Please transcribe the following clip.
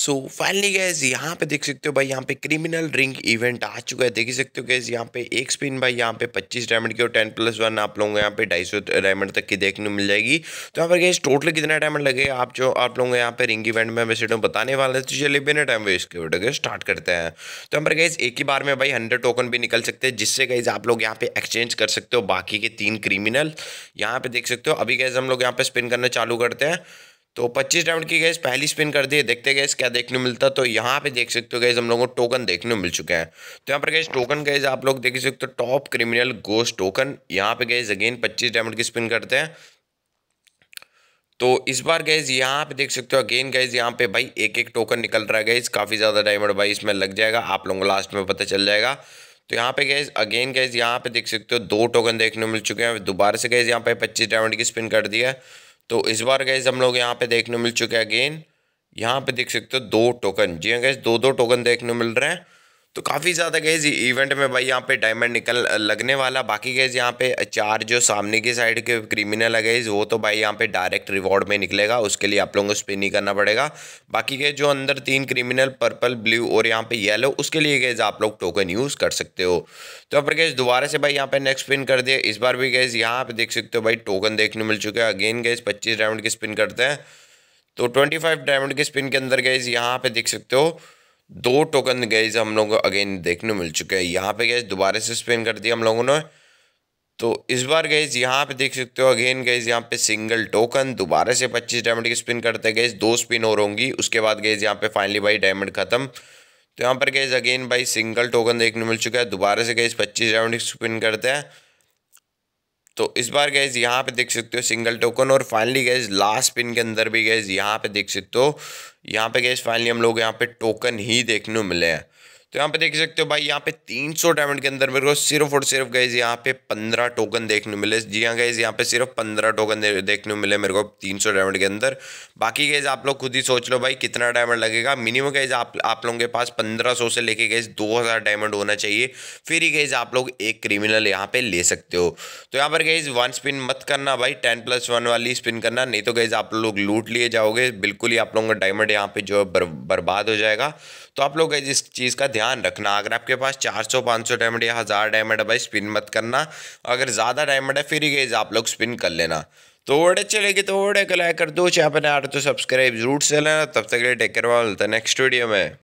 so finally gas यहाँ पे देख सकते हो भाई यहाँ पे क्रिमिनल रिंग इवेंट आ चुका है देख सकते हो गैस यहाँ पे एक स्पिन भाई यहाँ पे 25 डायमंड की और 10 प्लस वन आप लोगों को यहाँ पे ढाई डायमंड तक की देखने मिल जाएगी तो यहाँ पर गैस टोटल कितना डायमंड लगेगा आप जो आप लोगों को यहाँ पे रिंग इवेंट में वैसे तो बताने वाले तो चलिए बिना टाइम वेस्ट के वोट स्टार्ट करते हैं तो यहाँ पर गैस एक ही बार में भाई हंड्रेड टोकन भी निकल सकते हैं जिससे गैस आप लोग यहाँ पे एक्सचेंज कर सकते हो बाकी के तीन क्रिमिनल यहाँ पे देख सकते हो अभी गैस हम लोग यहाँ पे स्पिन करना चालू करते हैं तो 25 राउंड की गैस पहली स्पिन कर दी है देखते गए क्या देखने मिलता तो यहाँ पे देख सकते हो गैस हम लोगों को टोकन देखने मिल चुके हैं तो यहाँ पर गैस टोकन गैस आप लोग देख सकते हो टॉप क्रिमिनल गोस्ट टोकन यहाँ पे गैस अगेन 25 डायमंड की स्पिन करते हैं तो इस बार गैस यहाँ पे देख सकते हो अगेन गैस यहाँ पे भाई एक एक टोकन निकल रहा है गैस काफ़ी ज़्यादा डायमंड भाई इसमें लग जाएगा आप लोगों को लास्ट में पता चल जाएगा तो यहाँ पे गैस अगेन गैस यहाँ पे देख सकते हो दो टोकन देखने मिल चुके हैं दोबारा से गैस यहाँ पे पच्चीस डायमंड की स्पिन कर दिया है तो इस बार गैस हम लोग यहाँ पे देखने मिल चुके हैं अगेन यहाँ पे देख सकते हो दो टोकन जी हाँ गैस दो दो टोकन देखने मिल रहे हैं तो काफ़ी ज़्यादा गैज इवेंट में भाई यहाँ पे डायमंड निकल लगने वाला बाकी गैज यहाँ पे चार जो सामने की साइड के क्रिमिनल है गैज वो तो भाई यहाँ पे डायरेक्ट रिवॉर्ड में निकलेगा उसके लिए आप लोगों को स्पिन ही करना पड़ेगा बाकी गए जो अंदर तीन क्रिमिनल पर्पल ब्लू और यहाँ पे येलो उसके लिए गैज आप लोग टोकन यूज़ कर सकते हो तो यहाँ पर गैज दोबारा से भाई यहाँ पर नेक्स्ट स्पिन कर दिया इस बार भी गैज यहाँ पे देख सकते हो भाई टोकन देखने मिल चुके हैं अगेन गैज पच्चीस डायमंड की स्पिन करते हैं तो ट्वेंटी फाइव डायमंड के स्पिन के अंदर गैज यहाँ पे देख सकते हो दो टोकन गैज हम लोग को अगेन देखने मिल चुके हैं यहाँ पे गए दोबारा से स्पिन कर दिया हम लोगों ने तो इस बार गैज यहाँ पे देख सकते हो अगेन गैज यहाँ पे सिंगल टोकन दोबारा से 25 डायमंड की स्पिन करते हैं दो स्पिन और होंगी उसके बाद गैज यहाँ पे फाइनली भाई डायमंड खत्म तो यहाँ पर गैज अगेन भाई सिंगल टोकन देखने मिल चुका है दोबारा से गैज पच्चीस डायमंड की स्पिन करते हैं तो इस बार गैज यहाँ पे देख सकते हो सिंगल टोकन और फाइनली गैज लास्ट पिन के अंदर भी गैज यहाँ पे देख सकते हो यहाँ पे गैज फाइनली हम लोग यहाँ पे टोकन ही देखने को मिले हैं तो यहाँ पे देख सकते हो भाई यहाँ पे 300 डायमंड के अंदर मेरे को सिर्फ और सिर्फ गए यहाँ पे 15 टोकन देखने मिले जी हाँ गए यहाँ पे सिर्फ 15 टोकन देखने मिले मेरे को 300 डायमंड के अंदर बाकी गए आप लोग खुद ही सोच लो भाई कितना डायमंड लगेगा मिनिमम गए आप आप लोगों के पास 1500 से लेके गए 2000 डायमंड होना चाहिए फिर ही गए आप लोग एक क्रिमिनल यहाँ पे ले सकते हो तो यहाँ पर गए वन स्पिन मत करना भाई टेन प्लस वन वाली स्पिन करना नहीं तो गए आप लोग लूट लिए जाओगे बिल्कुल ही आप लोगों का डायमंड यहाँ पे जो है बर्बाद हो जाएगा तो आप लोग इस चीज़ का ध्यान ध्यान रखना अगर आपके पास 400 500 डायमंड या हज़ार डायमंड है भाई स्पिन मत करना अगर ज़्यादा डायमंड है फिर गेज आप लोग स्पिन कर लेना थोड़े तो चलेगी तो ओडे कलाया कर दो चाहे अपने आ तो सब्सक्राइब जरूर से लेना तब तक के लिए टेक करवा मिलता है नेक्स्ट वीडियो में